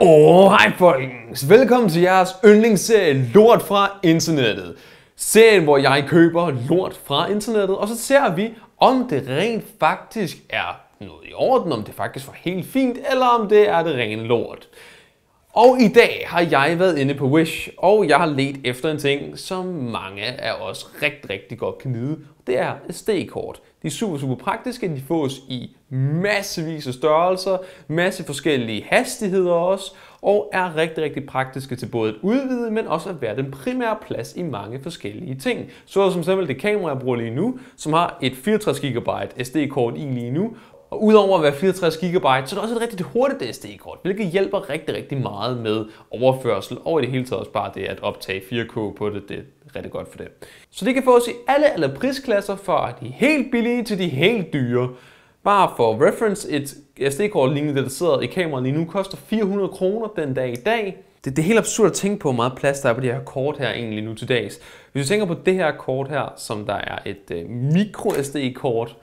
Og oh, hej folkens! Velkommen til jeres yndlingsserie Lort fra internettet. Serien, hvor jeg køber lort fra internettet, og så ser vi, om det rent faktisk er noget i orden, om det faktisk var helt fint, eller om det er det rene lort. Og i dag har jeg været inde på Wish, og jeg har let efter en ting, som mange af os rigtig, rigtig godt kan lide, det er SD-kort. De er super, super praktiske. De fås i massevis af størrelser, masse forskellige hastigheder også, og er rigtig, rigtig praktiske til både at udvide, men også at være den primære plads i mange forskellige ting. Så som eksempel det kamera, jeg bruger lige nu, som har et 64 GB SD-kort i lige nu, og udover at være 64 GB, så er det også et rigtig hurtigt SD-kort, hvilket hjælper rigtig, rigtig meget med overførsel, og i det hele taget også bare det at optage 4K på det, det rigtig godt for det. Så det kan fås i alle, alle prisklasser fra de helt billige til de helt dyre. Bare for reference, et SD-kort lignende det, der sidder i kameraet lige nu, koster 400 kroner den dag i dag. Det, det er helt absurd at tænke på, hvor meget plads der er på de her kort her egentlig nu til dags. Hvis du tænker på det her kort her, som der er et øh, micro SD-kort,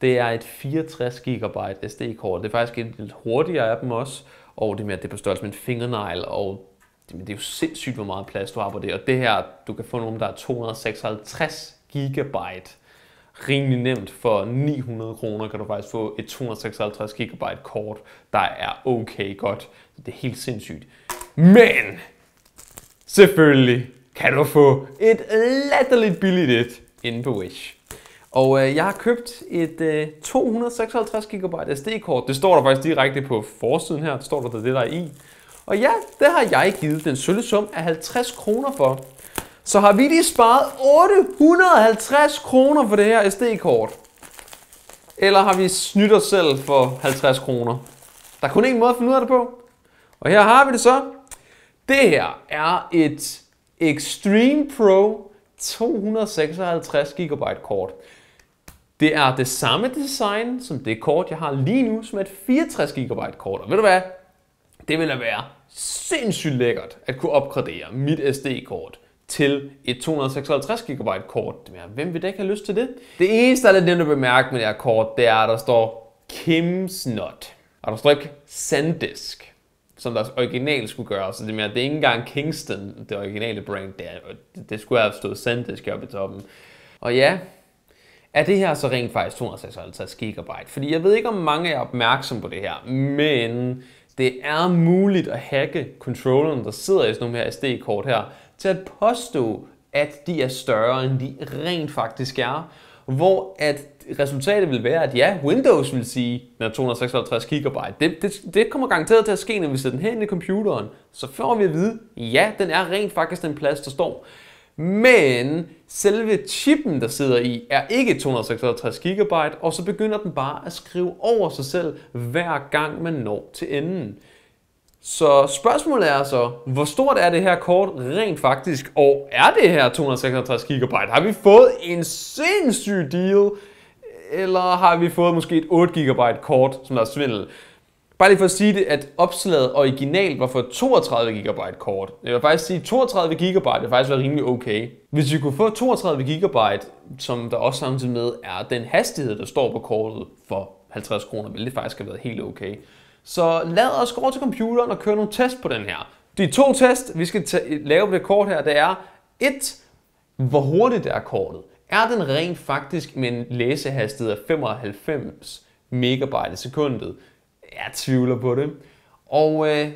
det er et 64 GB SD-kort. Det er faktisk et lidt hurtigere af dem også, og det er mere, det er på størrelse med en fingernegl, og det er jo sindssygt, hvor meget plads du har på det. Og det her, du kan få nogle, der er 256 gigabyte. Rimelig nemt. For 900 kroner kan du faktisk få et 256 gigabyte kort, der er okay godt. Det er helt sindssygt. Men selvfølgelig kan du få et latterligt billigt et inde på Wish. Og øh, jeg har købt et øh, 256 GB SD-kort. Det står der faktisk direkte på forsiden her. Det står der, det der er i. Og ja, det har jeg givet den sølle sum af 50 kroner for. Så har vi lige sparet 850 kroner for det her SD-kort. Eller har vi snydt os selv for 50 kroner? Der er kun én måde at finde ud af det på. Og her har vi det så. Det her er et Extreme Pro 256 GB kort. Det er det samme design som det kort, jeg har lige nu, som er et 64 GB kort. Og ved du hvad? Det ville være sindssygt lækkert at kunne opgradere mit SD-kort til et 256 GB kort. Hvem vil da ikke have lyst til det? Det eneste, der er lidt nemt at bemærke med det her kort, det er, at der står Kim's Not. Og der står ikke SanDisk, som deres originalt skulle gøre. Så det, mener, det er ikke engang Kingston, det originale brand. Det, er, det skulle have stået SanDisk oppe i toppen. Og ja, er det her så rent faktisk 256 GB? Fordi jeg ved ikke, om mange er opmærksom på det her, men det er muligt at hacke controlleren, der sidder i sådan nogle her SD-kort her, til at påstå, at de er større, end de rent faktisk er. Hvor at resultatet vil være, at ja, Windows vil sige, når 256 GB, det, det, det kommer garanteret til at ske, når vi sætter den her ind i computeren. Så får vi at vide, ja, den er rent faktisk den plads, der står. Men selve chippen, der sidder i, er ikke 256 GB, og så begynder den bare at skrive over sig selv, hver gang man når til enden. Så spørgsmålet er så, hvor stort er det her kort rent faktisk, og er det her 256 GB? Har vi fået en sindssyg deal, eller har vi fået måske et 8 GB kort, som der er svindel? Bare lige for at sige det, at opslaget originalt var for 32 GB kort. Jeg vil faktisk sige, at 32 GB har faktisk været rimelig okay. Hvis vi kunne få 32 GB, som der også samtidig med er den hastighed, der står på kortet for 50 kroner, ville det faktisk have været helt okay. Så lad os gå over til computeren og køre nogle test på den her. De to test, vi skal lave på det kort her, det er 1. Hvor hurtigt er kortet? Er den rent faktisk med en læsehastighed af 95 megabyte i sekundet? Jeg tvivler på det. Og øh,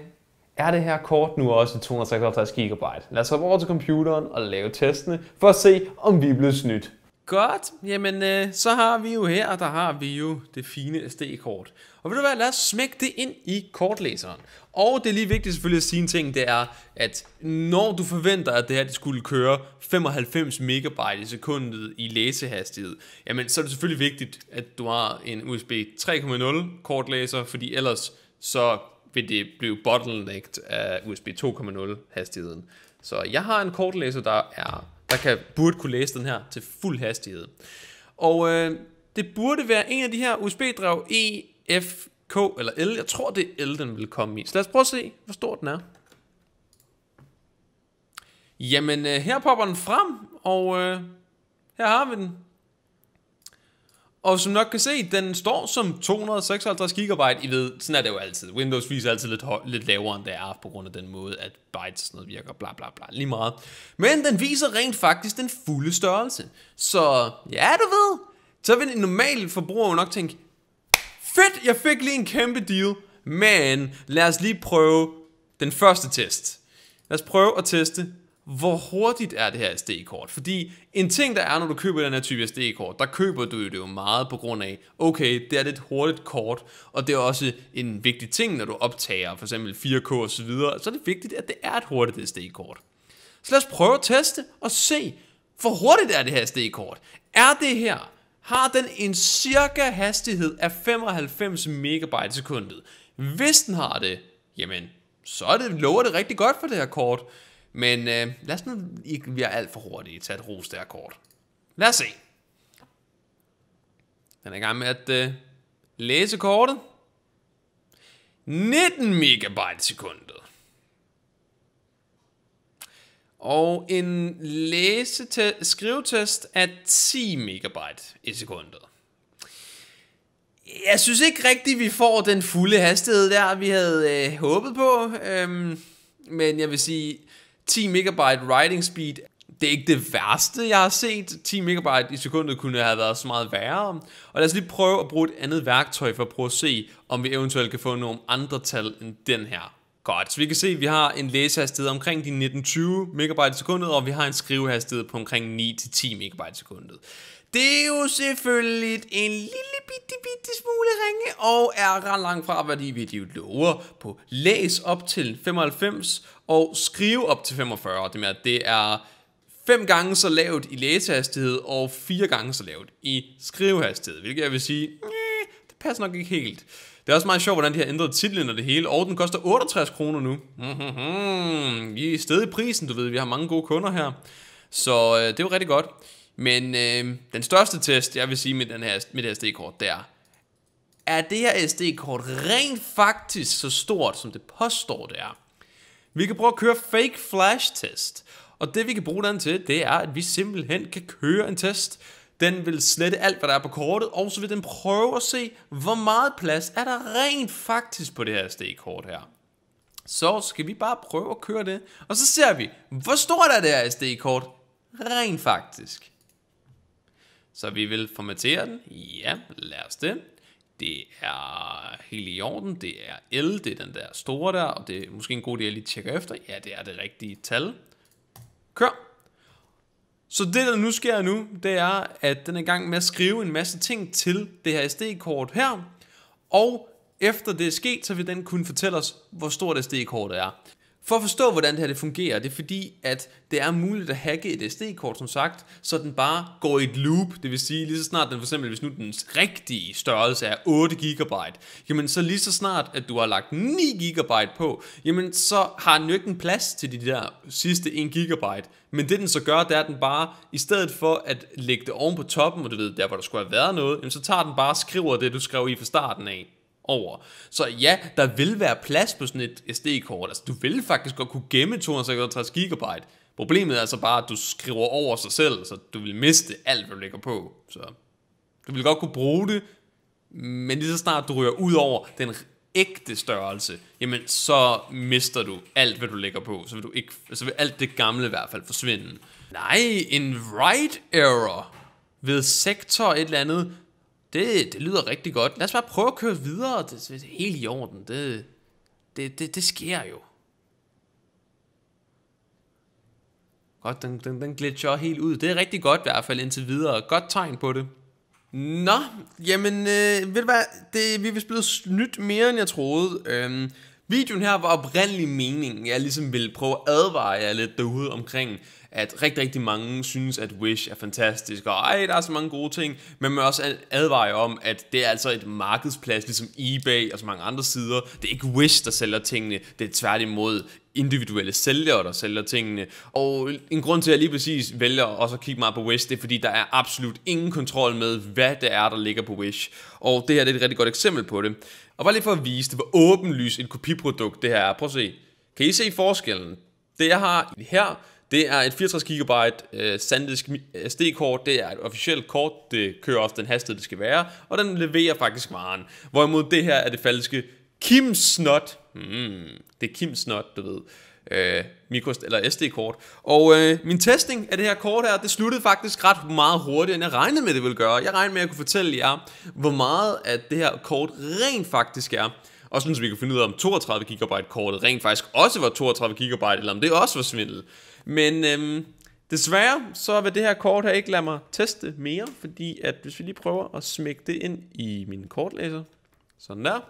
er det her kort nu også 256 GB? Lad os hoppe over til computeren og lave testene for at se, om vi er blevet snydt. Godt, jamen øh, så har vi jo her, og der har vi jo det fine SD-kort. Og vil du være, lad os smække det ind i kortlæseren. Og det er lige vigtigt selvfølgelig at sige en ting, det er, at når du forventer, at det her det skulle køre 95 megabyte i sekundet i læsehastighed, jamen så er det selvfølgelig vigtigt, at du har en USB 3.0 kortlæser, fordi ellers så vil det blive bottlenecked af USB 2.0 hastigheden. Så jeg har en kortlæser, der er der kan, burde kunne læse den her til fuld hastighed. Og øh, det burde være en af de her USB-drev EFK eller L. Jeg tror, det er L, den vil komme i. Så lad os prøve at se, hvor stor den er. Jamen, øh, her popper den frem, og øh, her har vi den. Og som nok kan se, den står som 256 GB. I ved, sådan er det jo altid. Windows viser altid lidt, lidt lavere, end det er, på grund af den måde, at bytes sådan noget virker, bla bla bla, lige meget. Men den viser rent faktisk den fulde størrelse. Så ja, du ved. Så vil en normal forbruger jo nok tænke, fedt, jeg fik lige en kæmpe deal. Men lad os lige prøve den første test. Lad os prøve at teste hvor hurtigt er det her SD-kort? Fordi en ting, der er, når du køber den her type SD-kort, der køber du det jo meget på grund af, okay, det er et hurtigt kort, og det er også en vigtig ting, når du optager for eksempel 4K osv., så, videre, så er det vigtigt, at det er et hurtigt SD-kort. Så lad os prøve at teste og se, hvor hurtigt er det her SD-kort? Er det her? Har den en cirka hastighed af 95 megabyte sekundet? Hvis den har det, jamen, så er det, lover det rigtig godt for det her kort. Men øh, lad os nu ikke være alt for hurtige til at rose det kort. Lad os se. Den er i gang med at øh, læse kortet. 19 megabyte sekundet. Og en læse skrivetest af 10 megabyte i sekundet. Jeg synes ikke rigtigt, vi får den fulde hastighed der, vi havde øh, håbet på. Øhm, men jeg vil sige, 10 megabyte writing speed, det er ikke det værste, jeg har set. 10 megabyte i sekundet kunne have været så meget værre. Og lad os lige prøve at bruge et andet værktøj for at prøve at se, om vi eventuelt kan få nogle andre tal end den her. Godt, så vi kan se, at vi har en læsehastighed omkring de 19-20 megabyte i sekundet, og vi har en skrivehastighed på omkring 9-10 megabyte i sekundet. Det er jo selvfølgelig en lille bitte, bitte smule ringe, og er ret langt fra, hvad de video lover på læs op til 95, og skrive op til 45. Det, med, at det er fem gange så lavt i læsehastighed og fire gange så lavt i skrivehastighed, hvilket jeg vil sige, det passer nok ikke helt. Det er også meget sjovt, hvordan de har ændret titlen og det hele, og den koster 68 kroner nu. Mm-hmm. Vi stedet i prisen, du ved, vi har mange gode kunder her. Så øh, det er jo rigtig godt. Men øh, den største test, jeg vil sige med den her, med det her SD-kort, det er, er det her SD-kort rent faktisk så stort, som det påstår det er? Vi kan prøve at køre fake flash test. Og det vi kan bruge den til, det er, at vi simpelthen kan køre en test. Den vil slette alt, hvad der er på kortet, og så vil den prøve at se, hvor meget plads er der rent faktisk på det her SD-kort her. Så skal vi bare prøve at køre det, og så ser vi, hvor stort er det her SD-kort rent faktisk. Så vi vil formatere den. Ja, lad os det det er helt i orden, det er L, det er den der store der, og det er måske en god idé, at lige tjekke efter. Ja, det er det rigtige tal. Kør! Så det, der nu sker nu, det er, at den er i gang med at skrive en masse ting til det her SD-kort her, og efter det er sket, så vil den kunne fortælle os, hvor stort SD-kortet er. For at forstå, hvordan det her det fungerer, det er fordi, at det er muligt at hacke et SD-kort, som sagt, så den bare går i et loop, det vil sige, lige så snart den for eksempel, hvis nu dens rigtige størrelse er 8 GB, jamen så lige så snart, at du har lagt 9 GB på, jamen så har den jo ikke en plads til de der sidste 1 GB, men det den så gør, det er, at den bare, i stedet for at lægge det oven på toppen, og du ved, der hvor der skulle have været noget, jamen så tager den bare og skriver det, du skrev i fra starten af over. Så ja, der vil være plads på sådan et SD-kort. Altså, du vil faktisk godt kunne gemme 256 GB. Problemet er altså bare, at du skriver over sig selv, så du vil miste alt, hvad du lægger på. Så du vil godt kunne bruge det, men lige så snart du ryger ud over den ægte størrelse, jamen så mister du alt, hvad du lægger på. Så vil, du ikke, så vil alt det gamle i hvert fald forsvinde. Nej, en write error ved sektor et eller andet, det, det lyder rigtig godt. Lad os bare prøve at køre videre. Det, det er helt i orden. Det, det, det, det sker jo. Godt, den, den, den glitcher helt ud. Det er rigtig godt i hvert fald indtil videre. Godt tegn på det. Nå, jamen, øh, ved du hvad, det, vi er vist blevet snydt mere, end jeg troede. Øhm, videoen her var oprindelig meningen, jeg ligesom ville prøve at advare jer lidt derude omkring, at rigtig, rigtig mange synes, at Wish er fantastisk, og ej, der er så mange gode ting, men man også advarer om, at det er altså et markedsplads, ligesom eBay og så mange andre sider. Det er ikke Wish, der sælger tingene, det er tværtimod individuelle sælgere, der sælger tingene. Og en grund til, at jeg lige præcis vælger også at kigge meget på Wish, det er fordi, der er absolut ingen kontrol med, hvad det er, der ligger på Wish. Og det her det er et rigtig godt eksempel på det. Og bare lige for at vise det, hvor åbenlyst et kopiprodukt det her er. Prøv at se. Kan I se forskellen? Det jeg har her, det er et 64 GB uh, SanDisk øh, SD-kort. Det er et officielt kort. Det kører også den hastighed, det skal være. Og den leverer faktisk varen. Hvorimod det her er det falske Kim Snot. Mm, det er Kim Snot, du ved. Uh, øh, mikro- eller SD-kort. Og uh, min testning af det her kort her, det sluttede faktisk ret meget hurtigere, end jeg regnede med, det ville gøre. Jeg regnede med, at jeg kunne fortælle jer, hvor meget at det her kort rent faktisk er. Og så vi kan finde ud af, om 32 GB kortet rent faktisk også var 32 GB, eller om det også var svindel. Men øhm, desværre, så vil det her kort her ikke lade mig teste mere, fordi at hvis vi lige prøver at smække det ind i min kortlæser, sådan der,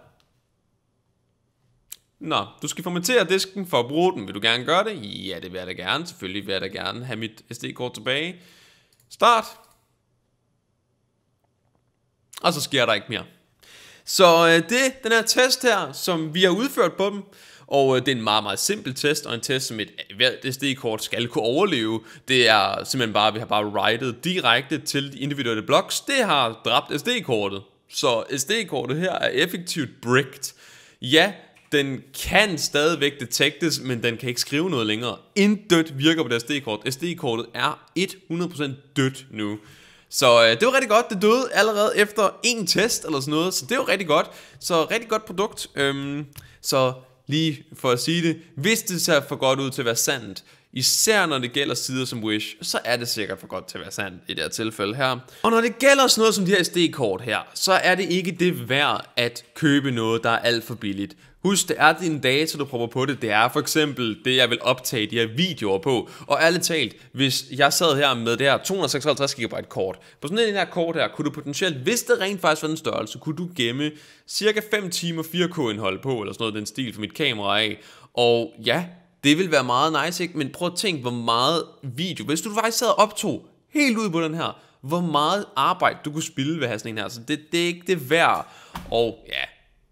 Nå, du skal formatere disken for at bruge den. Vil du gerne gøre det? Ja, det vil jeg da gerne. Selvfølgelig vil jeg da gerne have mit SD-kort tilbage. Start. Og så sker der ikke mere. Så øh, det den her test her, som vi har udført på dem, og øh, det er en meget, meget simpel test, og en test, som et øh, hvert SD-kort skal kunne overleve. Det er simpelthen bare, at vi har bare writet direkte til de individuelle blocks. Det har dræbt SD-kortet. Så SD-kortet her er effektivt bricked. Ja, den kan stadigvæk detektes, men den kan ikke skrive noget længere. Intet virker på det SD-kort. SD-kortet er 100% dødt nu. Så øh, det var rigtig godt, det døde allerede efter en test eller sådan noget, så det var rigtig godt. Så rigtig godt produkt, øhm, så lige for at sige det, hvis det ser for godt ud til at være sandt, Især når det gælder sider som Wish, så er det sikkert for godt til at være sandt i det her tilfælde her. Og når det gælder sådan noget som de her SD-kort her, så er det ikke det værd at købe noget, der er alt for billigt. Husk, det er dine data, du prøver på det. Det er for eksempel det, jeg vil optage de her videoer på. Og ærligt talt, hvis jeg sad her med det her 256 GB kort, på sådan en her kort her, kunne du potentielt, hvis det rent faktisk var den størrelse, kunne du gemme cirka 5 timer 4K-indhold på, eller sådan noget den stil for mit kamera af. Og ja, det vil være meget nice, ikke? Men prøv at tænke, hvor meget video... Hvis du faktisk sad og optog helt ud på den her, hvor meget arbejde du kunne spille ved at have sådan en her. Så det, det er ikke det værd. Og ja,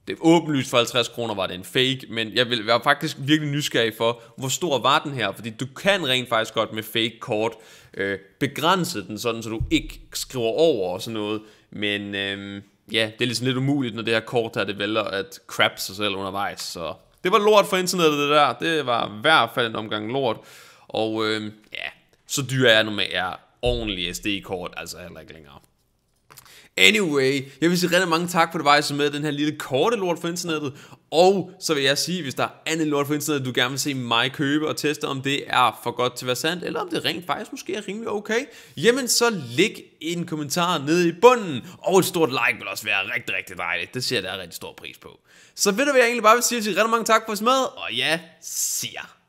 det er åbenlyst for 50 kroner var det en fake, men jeg vil være faktisk virkelig nysgerrig for, hvor stor var den her, fordi du kan rent faktisk godt med fake kort øh, begrænse den, sådan så du ikke skriver over og sådan noget, men øh, ja, det er ligesom lidt umuligt, når det her kort her, det vælger at crap sig selv undervejs, så det var lort for internettet, det der. Det var i hvert fald en omgang lort. Og øh, ja, så dyr er jeg normalt er ordentlige SD-kort, altså heller ikke længere. Anyway, jeg vil sige rigtig mange tak for det vej, som med den her lille korte lort for internettet. Og så vil jeg sige, hvis der er andet lort for internettet, du gerne vil se mig købe og teste, om det er for godt til at være sandt, eller om det rent faktisk måske er rimelig okay, jamen så læg en kommentar nede i bunden, og et stort like vil også være rigtig, rigtig dejligt. Det ser jeg da rigtig stor pris på. Så ved du, hvad jeg egentlig bare vil sige til rigtig mange tak for os med, og ja, siger.